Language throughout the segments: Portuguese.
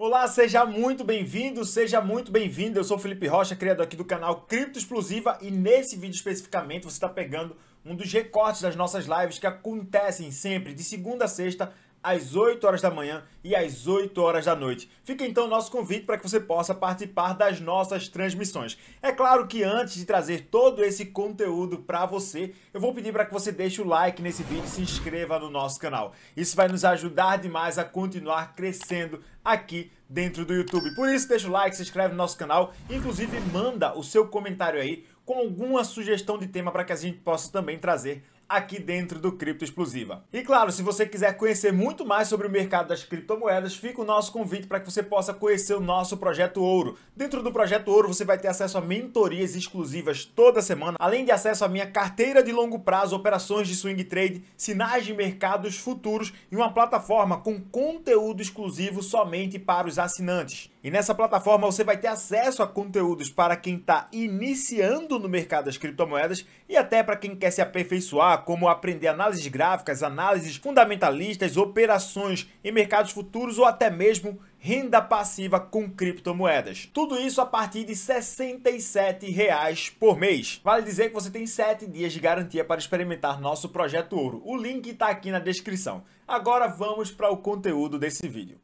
Olá, seja muito bem-vindo, seja muito bem-vindo. Eu sou Felipe Rocha, criador aqui do canal Cripto Explosiva e nesse vídeo especificamente você está pegando um dos recortes das nossas lives que acontecem sempre de segunda a sexta às 8 horas da manhã e às 8 horas da noite. Fica então o nosso convite para que você possa participar das nossas transmissões. É claro que antes de trazer todo esse conteúdo para você, eu vou pedir para que você deixe o like nesse vídeo e se inscreva no nosso canal. Isso vai nos ajudar demais a continuar crescendo aqui dentro do YouTube. Por isso, deixa o like, se inscreve no nosso canal, inclusive manda o seu comentário aí com alguma sugestão de tema para que a gente possa também trazer aqui dentro do Cripto Explosiva. E claro, se você quiser conhecer muito mais sobre o mercado das criptomoedas, fica o nosso convite para que você possa conhecer o nosso projeto Ouro. Dentro do projeto Ouro, você vai ter acesso a mentorias exclusivas toda semana, além de acesso à minha carteira de longo prazo, operações de swing trade, sinais de mercados futuros e uma plataforma com conteúdo exclusivo somente para os assinantes. E nessa plataforma você vai ter acesso a conteúdos para quem está iniciando no mercado das criptomoedas e até para quem quer se aperfeiçoar, como aprender análises gráficas, análises fundamentalistas, operações em mercados futuros ou até mesmo renda passiva com criptomoedas. Tudo isso a partir de R$ 67,00 por mês. Vale dizer que você tem 7 dias de garantia para experimentar nosso projeto Ouro. O link está aqui na descrição. Agora vamos para o conteúdo desse vídeo.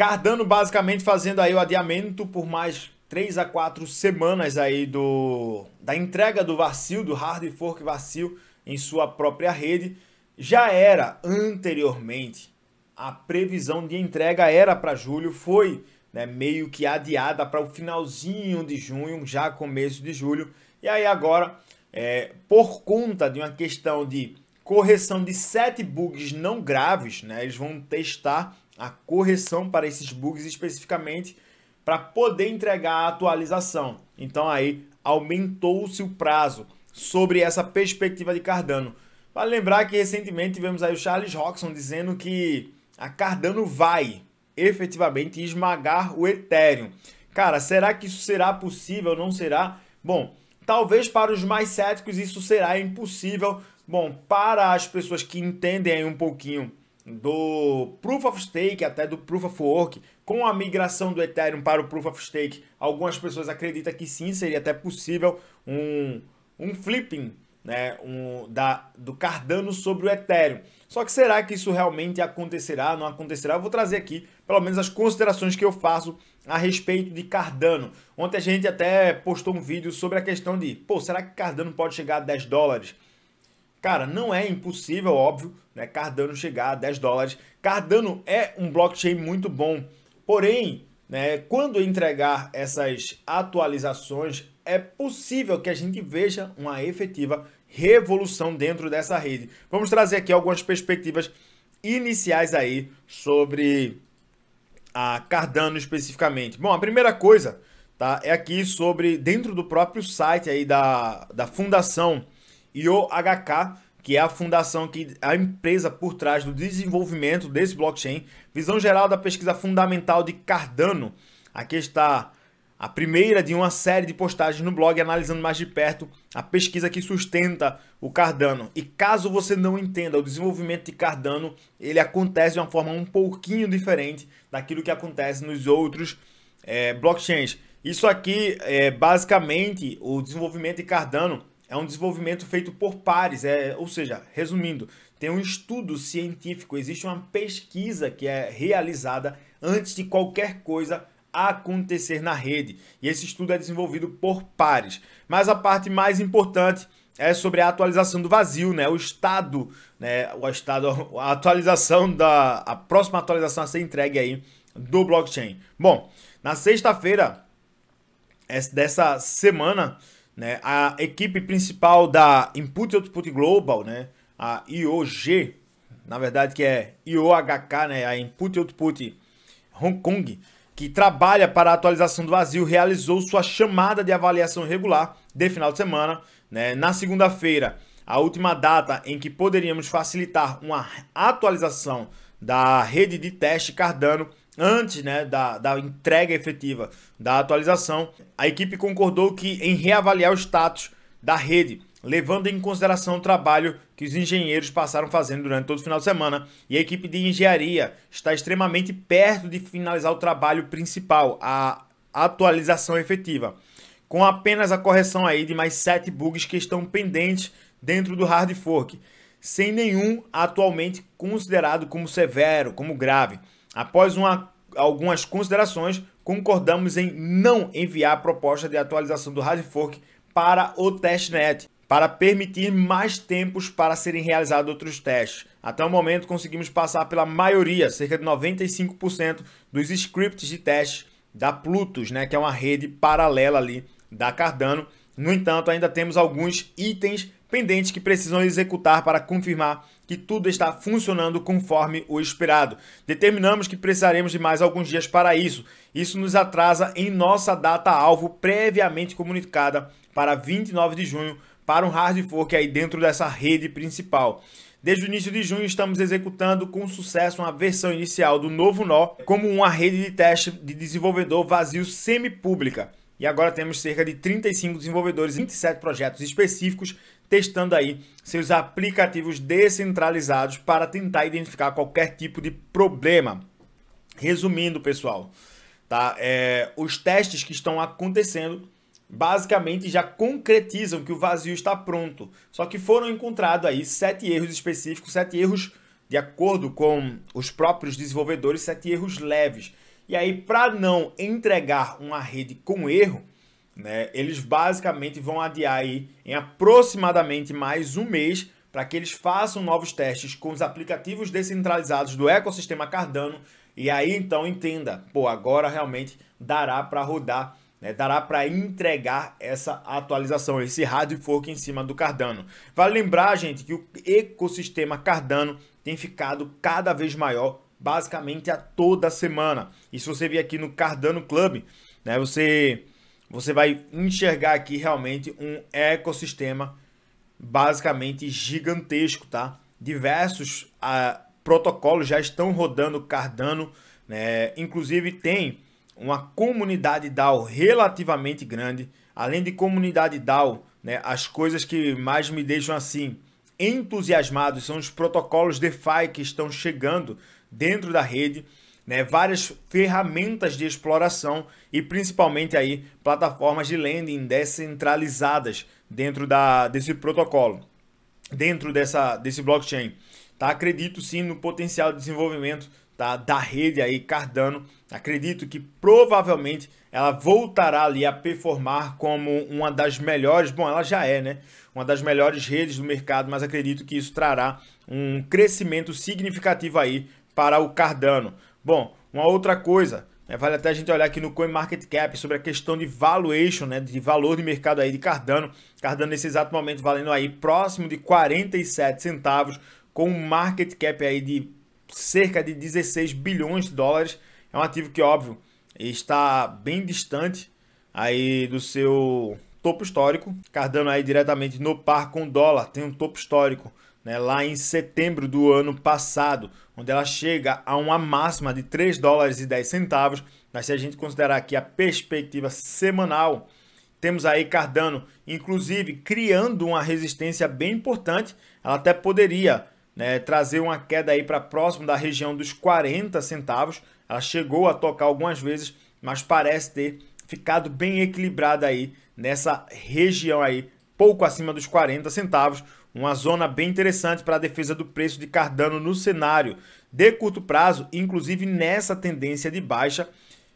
Cardano basicamente fazendo aí o adiamento por mais 3 a 4 semanas aí do da entrega do Vacil, do hard fork Vacil em sua própria rede, já era anteriormente a previsão de entrega era para julho, foi né, meio que adiada para o finalzinho de junho, já começo de julho. E aí agora, é, por conta de uma questão de correção de sete bugs não graves, né, eles vão testar a correção para esses bugs especificamente para poder entregar a atualização. Então aí aumentou-se o prazo sobre essa perspectiva de Cardano. Vale lembrar que recentemente tivemos aí o Charles Roxon dizendo que a Cardano vai efetivamente esmagar o Ethereum. Cara, será que isso será possível? Não será? Bom, talvez para os mais céticos isso será impossível. Bom, para as pessoas que entendem um pouquinho do Proof of Stake até do Proof of Work, com a migração do Ethereum para o Proof of Stake, algumas pessoas acreditam que sim, seria até possível um, um flipping né, um, da, do Cardano sobre o Ethereum. Só que será que isso realmente acontecerá, não acontecerá? Eu vou trazer aqui, pelo menos, as considerações que eu faço a respeito de Cardano. Ontem a gente até postou um vídeo sobre a questão de, pô, será que Cardano pode chegar a 10 dólares? Cara, não é impossível, óbvio, né? Cardano chegar a 10 dólares. Cardano é um blockchain muito bom. Porém, né, quando entregar essas atualizações, é possível que a gente veja uma efetiva revolução dentro dessa rede. Vamos trazer aqui algumas perspectivas iniciais aí sobre a Cardano especificamente. Bom, a primeira coisa, tá, é aqui sobre dentro do próprio site aí da, da fundação e que é a fundação que a empresa por trás do desenvolvimento desse blockchain. Visão geral da pesquisa fundamental de Cardano. Aqui está a primeira de uma série de postagens no blog analisando mais de perto a pesquisa que sustenta o Cardano. E caso você não entenda, o desenvolvimento de Cardano, ele acontece de uma forma um pouquinho diferente daquilo que acontece nos outros é, blockchains. Isso aqui é basicamente o desenvolvimento de Cardano é um desenvolvimento feito por pares, é, ou seja, resumindo, tem um estudo científico, existe uma pesquisa que é realizada antes de qualquer coisa acontecer na rede. E esse estudo é desenvolvido por pares. Mas a parte mais importante é sobre a atualização do vazio, né? O estado, né? O estado, a atualização da a próxima atualização a ser entregue aí do blockchain. Bom, na sexta-feira dessa semana, né? A equipe principal da Input Output Global, né? a IOG, na verdade que é IOHK, né? a Input Output Hong Kong, que trabalha para a atualização do vazio, realizou sua chamada de avaliação regular de final de semana. Né? Na segunda-feira, a última data em que poderíamos facilitar uma atualização da rede de teste Cardano antes né, da, da entrega efetiva da atualização, a equipe concordou que em reavaliar o status da rede, levando em consideração o trabalho que os engenheiros passaram fazendo durante todo o final de semana, e a equipe de engenharia está extremamente perto de finalizar o trabalho principal, a atualização efetiva, com apenas a correção aí de mais sete bugs que estão pendentes dentro do hard fork, sem nenhum atualmente considerado como severo, como grave. Após uma, algumas considerações, concordamos em não enviar a proposta de atualização do Hard Fork para o testnet, para permitir mais tempos para serem realizados outros testes. Até o momento, conseguimos passar pela maioria, cerca de 95% dos scripts de teste da Plutus, né, que é uma rede paralela ali da Cardano. No entanto, ainda temos alguns itens pendentes que precisam executar para confirmar que tudo está funcionando conforme o esperado. Determinamos que precisaremos de mais alguns dias para isso. Isso nos atrasa em nossa data-alvo previamente comunicada para 29 de junho para um hard fork aí dentro dessa rede principal. Desde o início de junho, estamos executando com sucesso uma versão inicial do novo nó como uma rede de teste de desenvolvedor vazio semi-pública. E agora temos cerca de 35 desenvolvedores e 27 projetos específicos testando aí seus aplicativos descentralizados para tentar identificar qualquer tipo de problema. Resumindo, pessoal, tá? É, os testes que estão acontecendo basicamente já concretizam que o vazio está pronto. Só que foram encontrados aí sete erros específicos, sete erros de acordo com os próprios desenvolvedores, sete erros leves. E aí, para não entregar uma rede com erro, né? Eles basicamente vão adiar aí em aproximadamente mais um mês para que eles façam novos testes com os aplicativos descentralizados do ecossistema Cardano e aí então entenda, pô, agora realmente dará para rodar, né? dará para entregar essa atualização, esse hard fork em cima do Cardano. Vale lembrar, gente, que o ecossistema Cardano tem ficado cada vez maior, basicamente a toda semana. E se você vir aqui no Cardano Club, né, você você vai enxergar aqui realmente um ecossistema basicamente gigantesco, tá? Diversos ah, protocolos já estão rodando Cardano, né? Inclusive tem uma comunidade DAO relativamente grande. Além de comunidade DAO, né, as coisas que mais me deixam assim entusiasmados são os protocolos DeFi que estão chegando dentro da rede né, várias ferramentas de exploração e principalmente aí plataformas de lending descentralizadas dentro da, desse protocolo, dentro dessa, desse blockchain. Tá? Acredito sim no potencial de desenvolvimento tá, da rede aí Cardano. Acredito que provavelmente ela voltará ali a performar como uma das melhores, bom, ela já é, né? Uma das melhores redes do mercado, mas acredito que isso trará um crescimento significativo aí para o Cardano. Bom, uma outra coisa, né, vale até a gente olhar aqui no CoinMarketCap sobre a questão de valuation, né, de valor de mercado aí de Cardano. Cardano nesse exato momento valendo aí próximo de 47 centavos, com um market cap aí de cerca de 16 bilhões de dólares. É um ativo que, óbvio, está bem distante aí do seu topo histórico. Cardano aí diretamente no par com dólar, tem um topo histórico né, lá em setembro do ano passado, onde ela chega a uma máxima de 3 dólares e 10 centavos, mas se a gente considerar aqui a perspectiva semanal, temos aí Cardano, inclusive criando uma resistência bem importante, ela até poderia né, trazer uma queda aí para próximo da região dos 40 centavos, ela chegou a tocar algumas vezes, mas parece ter ficado bem equilibrada aí nessa região aí, pouco acima dos 40 centavos, uma zona bem interessante para a defesa do preço de Cardano no cenário de curto prazo, inclusive nessa tendência de baixa.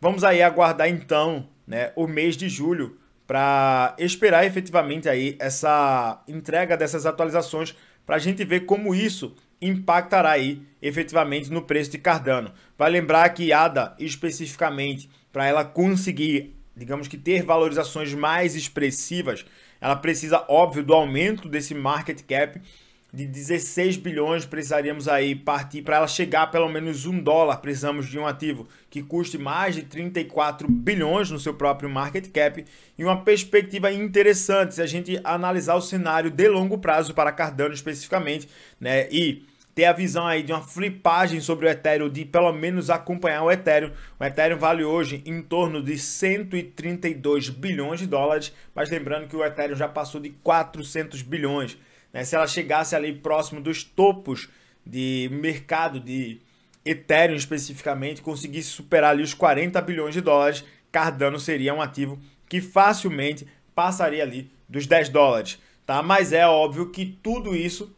Vamos aí aguardar então né, o mês de julho para esperar efetivamente aí essa entrega dessas atualizações para a gente ver como isso impactará aí efetivamente no preço de Cardano. Vai lembrar que ADA especificamente para ela conseguir, digamos que ter valorizações mais expressivas, ela precisa, óbvio, do aumento desse market cap de 16 bilhões, precisaríamos aí partir para ela chegar a pelo menos um dólar. Precisamos de um ativo que custe mais de 34 bilhões no seu próprio market cap e uma perspectiva interessante se a gente analisar o cenário de longo prazo para Cardano especificamente, né? E ter a visão aí de uma flipagem sobre o Ethereum, de pelo menos acompanhar o Ethereum. O Ethereum vale hoje em torno de 132 bilhões de dólares, mas lembrando que o Ethereum já passou de 400 bilhões. Né? Se ela chegasse ali próximo dos topos de mercado de Ethereum especificamente, conseguisse superar ali os 40 bilhões de dólares, Cardano seria um ativo que facilmente passaria ali dos 10 dólares. Tá? Mas é óbvio que tudo isso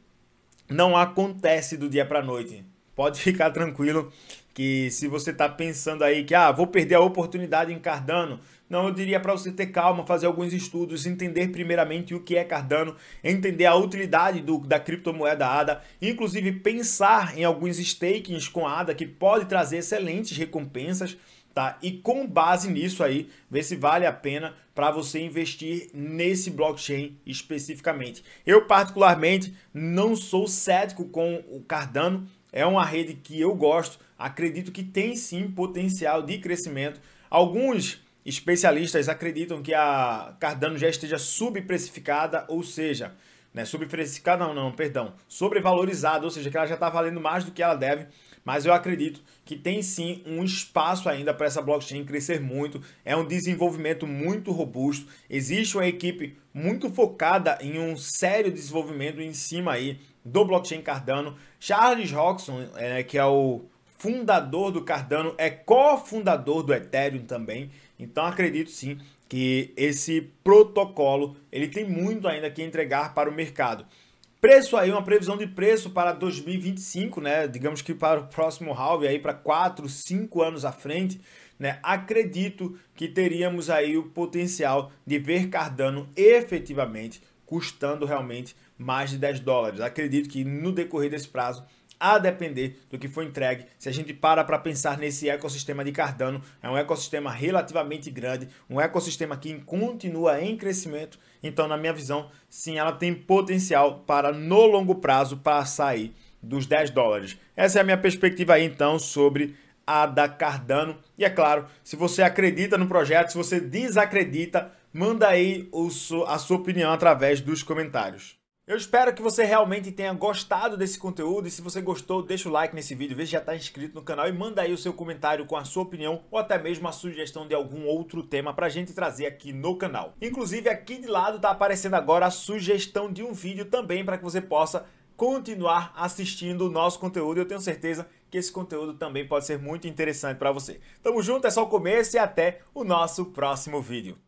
não acontece do dia para noite. Pode ficar tranquilo que se você está pensando aí que ah, vou perder a oportunidade em Cardano, não, eu diria para você ter calma, fazer alguns estudos, entender primeiramente o que é Cardano, entender a utilidade do, da criptomoeda ADA, inclusive pensar em alguns stakings com ADA que pode trazer excelentes recompensas tá? E com base nisso aí, ver se vale a pena para você investir nesse blockchain especificamente. Eu particularmente não sou cético com o Cardano, é uma rede que eu gosto, acredito que tem sim potencial de crescimento. Alguns especialistas acreditam que a Cardano já esteja subprecificada, ou seja, né, subprecificada não, não, perdão, sobrevalorizada, ou seja, que ela já está valendo mais do que ela deve. Mas eu acredito que tem sim um espaço ainda para essa blockchain crescer muito. É um desenvolvimento muito robusto. Existe uma equipe muito focada em um sério desenvolvimento em cima aí do blockchain Cardano. Charles Roxon, é, que é o fundador do Cardano, é cofundador do Ethereum também. Então acredito sim que esse protocolo ele tem muito ainda que entregar para o mercado. Preço aí, uma previsão de preço para 2025, né? Digamos que para o próximo halve aí para 4, 5 anos à frente, né? Acredito que teríamos aí o potencial de ver Cardano efetivamente custando realmente mais de 10 dólares. Acredito que no decorrer desse prazo a depender do que for entregue. Se a gente para para pensar nesse ecossistema de Cardano, é um ecossistema relativamente grande, um ecossistema que continua em crescimento. Então, na minha visão, sim, ela tem potencial para no longo prazo para sair dos 10 dólares. Essa é a minha perspectiva aí então sobre a da Cardano. E é claro, se você acredita no projeto, se você desacredita, manda aí a sua opinião através dos comentários. Eu espero que você realmente tenha gostado desse conteúdo e se você gostou, deixa o like nesse vídeo, vê se já está inscrito no canal e manda aí o seu comentário com a sua opinião ou até mesmo a sugestão de algum outro tema para a gente trazer aqui no canal. Inclusive aqui de lado está aparecendo agora a sugestão de um vídeo também para que você possa continuar assistindo o nosso conteúdo. Eu tenho certeza que esse conteúdo também pode ser muito interessante para você. Tamo junto, é só o começo e até o nosso próximo vídeo.